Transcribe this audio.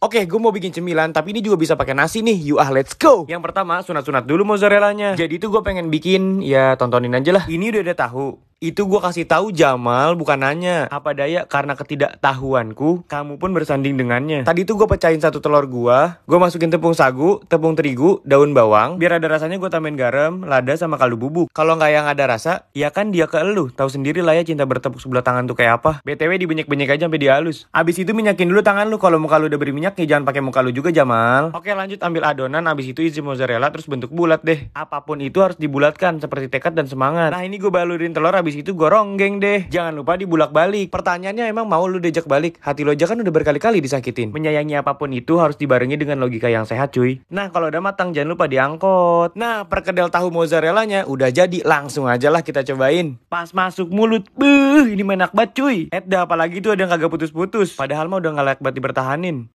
Oke, gue mau bikin cemilan, tapi ini juga bisa pakai nasi nih. You ah, let's go. Yang pertama, sunat-sunat dulu mozzarellanya. Jadi itu gue pengen bikin, ya tontonin aja lah. Ini udah ada tahu, itu gue kasih tahu Jamal bukan nanya. Apa daya karena ketidaktahuanku, kamu pun bersanding dengannya. Tadi itu gue pecahin satu telur gue, gue masukin tepung sagu, tepung terigu, daun bawang. Biar ada rasanya gue tambahin garam, lada sama kaldu bubuk. Kalau nggak yang ada rasa, ya kan dia ke elu. Tahu sendiri lah ya cinta bertepuk sebelah tangan tuh kayak apa. BTW dibenyek benyek aja sampai dia halus. Abis itu minyakin dulu tangan lu. Kalau muka lu udah beri minyak ya jangan pakai muka lu juga Jamal. Oke lanjut ambil adonan, abis itu isi mozzarella terus bentuk bulat deh. Apapun itu harus dibulatkan seperti tekad dan semangat. Nah ini gue balurin telur abis habis itu gue ronggeng deh. Jangan lupa dibulak balik. Pertanyaannya emang mau lu diajak balik? Hati lo aja kan udah berkali-kali disakitin. Menyayangi apapun itu harus dibarengi dengan logika yang sehat cuy. Nah kalau udah matang jangan lupa diangkut. Nah perkedel tahu mozzarellanya udah jadi. Langsung aja lah kita cobain. Pas masuk mulut, buh ini enak banget cuy. Edda apalagi tuh ada yang kagak putus-putus. Padahal mah udah gak layak banget dipertahanin.